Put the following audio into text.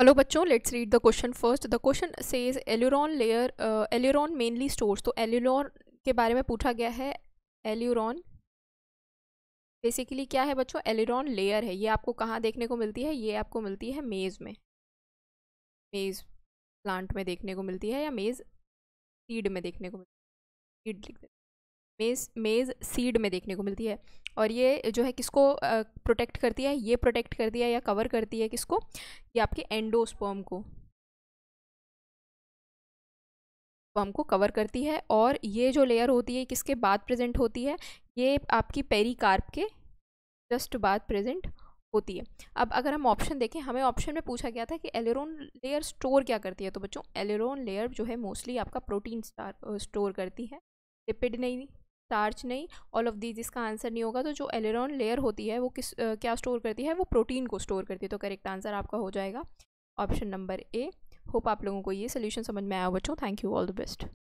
hello बच्चों let's read the question first the question says aleurone layer aleurone mainly stores तो aleurone के बारे में पूछा गया है एल्यूरॉन बेसिकली क्या है बच्चों एल्यूरॉन लेयर है ये आपको कहाँ देखने को मिलती है ये आपको मिलती है मेज़ में मेज़ प्लांट में देखने को मिलती है या मेज़ सीड में देखने को मिलती है सीड लिख देते मेज मेज सीड में देखने को मिलती है और ये जो है किसको प्रोटेक्ट करती है ये प्रोटेक्ट करती है या कवर करती है किसको ये आपके एंडोस्पर्म को स्पर्म को कवर करती है और ये जो लेयर होती है किसके बाद प्रेजेंट होती है ये आपकी पेरीकार्प के जस्ट बाद प्रेजेंट होती है अब अगर हम ऑप्शन देखें हमें ऑप्शन में पूछा गया था कि एलेरोन लेयर स्टोर क्या करती है तो बच्चों एलेरोन लेयर जो है मोस्टली आपका प्रोटीन स्टार स्टोर करती है लिपिड नहीं स्टार्च नहीं ऑल ऑफ दीज इसका आंसर नहीं होगा तो जो एलेरॉन लेयर होती है वो किस आ, क्या स्टोर करती है वो प्रोटीन को स्टोर करती है तो करेक्ट आंसर आपका हो जाएगा ऑप्शन नंबर ए होप आप लोगों को ये सोल्यूशन समझ में आया बच्चों thank you all the best